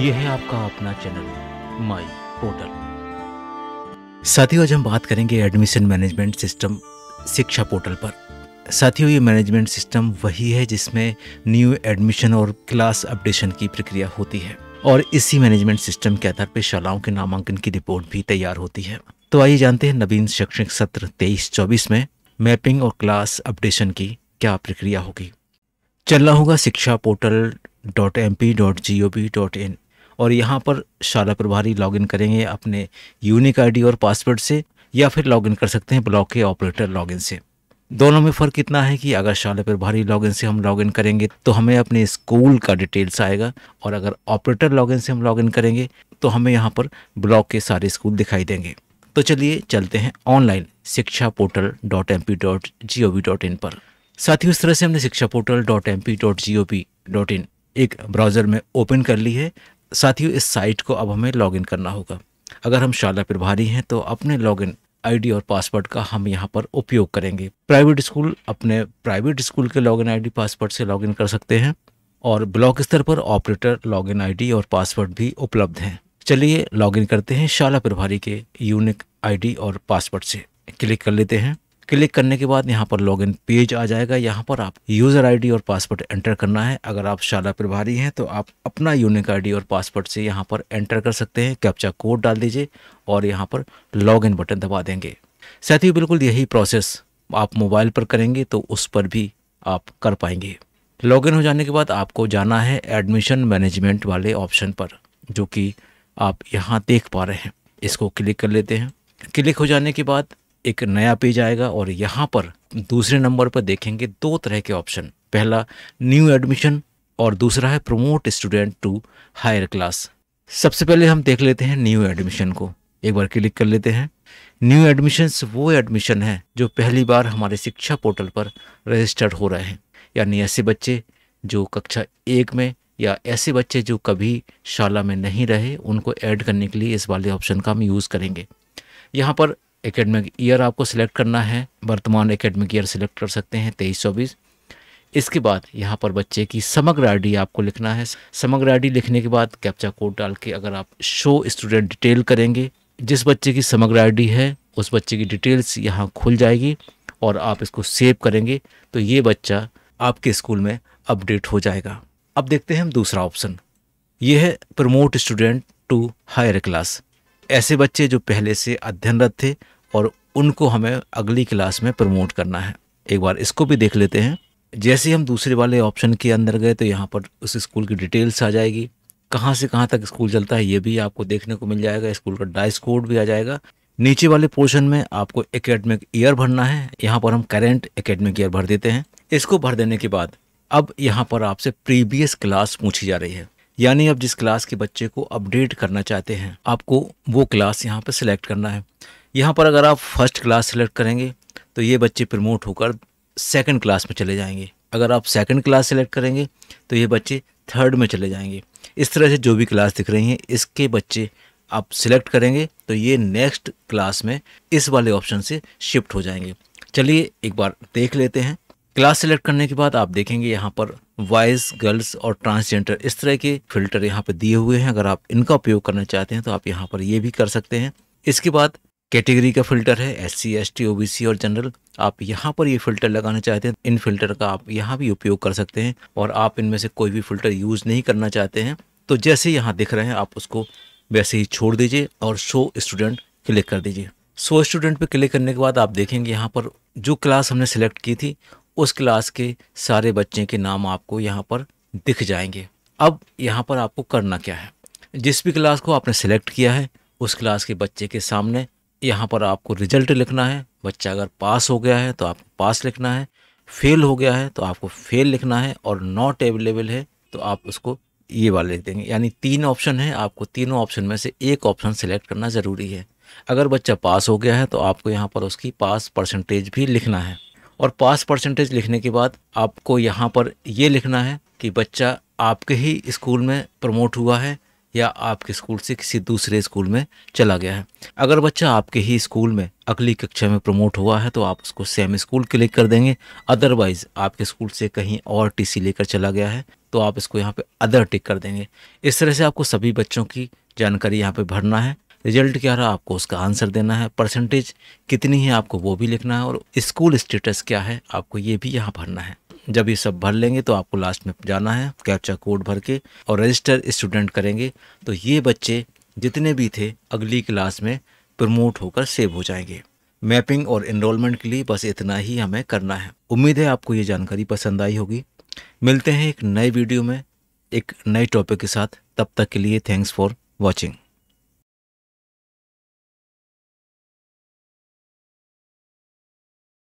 यह है आपका अपना चैनल माई पोर्टल साथियों आज हम बात करेंगे admission management system Shiksha portal पर साथियों ये मैनेजमेंट सिस्टम वही है जिसमें न्यू एडमिशन और क्लास अपडेशन की प्रक्रिया होती है और इसी मैनेजमेंट सिस्टम के आधार पर शालाओं के नामांकन की रिपोर्ट भी तैयार होती है तो आइए जानते हैं नवीन शैक्षणिक सत्र तेईस चौबीस में मैपिंग और क्लास अपडेशन की क्या प्रक्रिया होगी चलना होगा Shiksha portal dot M P dot G O V dot in और यहाँ पर शाला प्रभारी लॉगिन करेंगे अपने यूनिक आईडी और पासवर्ड से या फिर लॉगिन कर सकते हैं ब्लॉक के ऑपरेटर लॉगिन से दोनों में फ़र्क इतना है कि अगर शाला प्रभारी लॉग लॉगिन से हम लॉगिन करेंगे तो हमें अपने स्कूल का डिटेल्स आएगा और अगर ऑपरेटर लॉगिन से हम लॉगिन करेंगे तो हमें यहाँ पर ब्लॉक के सारे स्कूल दिखाई देंगे तो चलिए चलते हैं online Shiksha portal dot M P dot G O V dot in पर साथ ही उस तरह से हमने Shiksha portal dot M P dot G O V dot in एक ब्राउज़र में ओपन कर ली है साथियों इस साइट को अब हमें लॉगिन करना होगा अगर हम शाला प्रभारी हैं तो अपने लॉगिन आईडी और पासवर्ड का हम यहाँ पर उपयोग करेंगे प्राइवेट स्कूल अपने प्राइवेट स्कूल के लॉगिन आईडी पासवर्ड से लॉगिन कर सकते हैं और ब्लॉक स्तर पर ऑपरेटर लॉगिन आईडी और पासवर्ड भी उपलब्ध हैं चलिए लॉगिन करते हैं शाला प्रभारी के यूनिक आईडी और पासवर्ड से क्लिक कर लेते हैं क्लिक करने के बाद यहाँ पर लॉगिन पेज आ जाएगा यहाँ पर आप यूज़र आईडी और पासवर्ड एंटर करना है अगर आप शाला प्रभारी हैं तो आप अपना यूनिक आईडी और पासवर्ड से यहाँ पर एंटर कर सकते हैं कैप्चा कोड डाल दीजिए और यहाँ पर लॉगिन बटन दबा देंगे साथ ही बिल्कुल यही प्रोसेस आप मोबाइल पर करेंगे तो उस पर भी आप कर पाएंगे लॉगिन हो जाने के बाद आपको जाना है एडमिशन मैनेजमेंट वाले ऑप्शन पर जो कि आप यहाँ देख पा रहे हैं इसको क्लिक कर लेते हैं क्लिक हो जाने के बाद एक नया पेज आएगा और यहाँ पर दूसरे नंबर पर देखेंगे दो तरह के ऑप्शन पहला न्यू एडमिशन और दूसरा है promote student to higher class सबसे पहले हम देख लेते हैं न्यू एडमिशन को एक बार क्लिक कर लेते हैं न्यू एडमिशन वो एडमिशन है जो पहली बार हमारे शिक्षा पोर्टल पर रजिस्टर्ड हो रहे हैं यानी ऐसे बच्चे जो कक्षा एक में या ऐसे बच्चे जो कभी शाला में नहीं रहे उनको ऐड करने के लिए इस वाले ऑप्शन का हम यूज़ करेंगे यहाँ पर एकेडमिक ईयर आपको सिलेक्ट करना है वर्तमान एकेडमिक ईयर सिलेक्ट कर सकते हैं तेईस चौबीस इसके बाद यहाँ पर बच्चे की समग्र आईडी आपको लिखना है समग्र आईडी लिखने के बाद कैप्चा कोड डाल के अगर आप शो स्टूडेंट डिटेल करेंगे जिस बच्चे की समग्र आईडी है उस बच्चे की डिटेल्स यहाँ खुल जाएगी और आप इसको सेव करेंगे तो ये बच्चा आपके स्कूल में अपडेट हो जाएगा अब देखते हैं हम दूसरा ऑप्शन ये है promote student to higher class ऐसे बच्चे जो पहले से अध्ययनरत थे और उनको हमें अगली क्लास में प्रमोट करना है एक बार इसको भी देख लेते हैं जैसे हम दूसरे वाले ऑप्शन के अंदर गए तो यहाँ पर उस स्कूल की डिटेल्स आ जाएगी कहाँ से कहाँ तक स्कूल चलता है ये भी आपको देखने को मिल जाएगा स्कूल का डाइस कोड भी आ जाएगा नीचे वाले पोर्शन में आपको एकेडमिक ईयर भरना है यहाँ पर हम करेंट एकेडमिक ईयर भर देते हैं इसको भर देने के बाद अब यहाँ पर आपसे प्रीवियस क्लास पूछी जा रही है यानी आप जिस क्लास के बच्चे को अपडेट करना चाहते हैं आपको वो क्लास यहाँ पर सिलेक्ट करना है यहाँ पर अगर आप फर्स्ट क्लास सिलेक्ट करेंगे तो ये बच्चे प्रमोट होकर सेकंड क्लास में चले जाएंगे अगर आप सेकंड क्लास सेलेक्ट करेंगे तो ये बच्चे थर्ड में चले जाएंगे इस तरह से जो भी क्लास दिख रही हैं इसके बच्चे आप सिलेक्ट करेंगे तो ये नेक्स्ट क्लास में इस वाले ऑप्शन से शिफ्ट हो जाएंगे चलिए एक बार देख लेते हैं क्लास सेलेक्ट करने के बाद आप देखेंगे यहाँ पर वॉइस गर्ल्स और ट्रांसजेंडर इस तरह के फिल्टर यहाँ पर दिए हुए हैं अगर आप इनका उपयोग करना चाहते हैं तो आप यहाँ पर ये भी कर सकते हैं इसके बाद कैटेगरी का फिल्टर है S C S T O B C और जनरल आप यहाँ पर ये फिल्टर लगाना चाहते हैं इन फिल्टर का आप यहाँ भी उपयोग कर सकते हैं और आप इनमें से कोई भी फिल्टर यूज़ नहीं करना चाहते हैं तो जैसे यहाँ दिख रहे हैं आप उसको वैसे ही छोड़ दीजिए और शो स्टूडेंट क्लिक कर दीजिए सो स्टूडेंट पे क्लिक करने के बाद आप देखेंगे यहाँ पर जो क्लास हमने सेलेक्ट की थी उस क्लास के सारे बच्चे के नाम आपको यहाँ पर दिख जाएंगे अब यहाँ पर आपको करना क्या है जिस भी क्लास को आपने सेलेक्ट किया है उस क्लास के बच्चे के सामने यहाँ पर आपको रिजल्ट लिखना है बच्चा अगर पास हो गया है तो आपको पास लिखना है फेल हो गया है तो आपको फेल लिखना है और नॉट अवेलेबल है तो आप उसको ये वाले लिख देंगे यानी तीन ऑप्शन है आपको तीनों ऑप्शन में से एक ऑप्शन सेलेक्ट करना ज़रूरी है अगर बच्चा पास हो गया है तो आपको यहाँ पर उसकी पास परसेंटेज भी लिखना है और पास परसेंटेज लिखने के बाद आपको यहाँ पर ये लिखना है कि बच्चा आपके ही स्कूल में प्रमोट हुआ है या आपके स्कूल से किसी दूसरे स्कूल में चला गया है अगर बच्चा आपके ही स्कूल में अगली कक्षा में प्रमोट हुआ है तो आप उसको सेम स्कूल क्लिक कर देंगे अदरवाइज़ आपके स्कूल से कहीं और टीसी लेकर चला गया है तो आप इसको यहाँ पे अदर टिक कर देंगे इस तरह से आपको सभी बच्चों की जानकारी यहाँ पे भरना है रिजल्ट क्या रहा आपको उसका आंसर देना है परसेंटेज कितनी है आपको वो भी लिखना है और स्कूल स्टेटस क्या है आपको ये भी यहाँ भरना है जब ये सब भर लेंगे तो आपको लास्ट में जाना है कैप्चा कोड भर के और रजिस्टर स्टूडेंट करेंगे तो ये बच्चे जितने भी थे अगली क्लास में प्रमोट होकर सेव हो जाएंगे मैपिंग और इनरोलमेंट के लिए बस इतना ही हमें करना है उम्मीद है आपको ये जानकारी पसंद आई होगी मिलते हैं एक नए वीडियो में एक नए टॉपिक के साथ तब तक के लिए थैंक्स फॉर वॉचिंग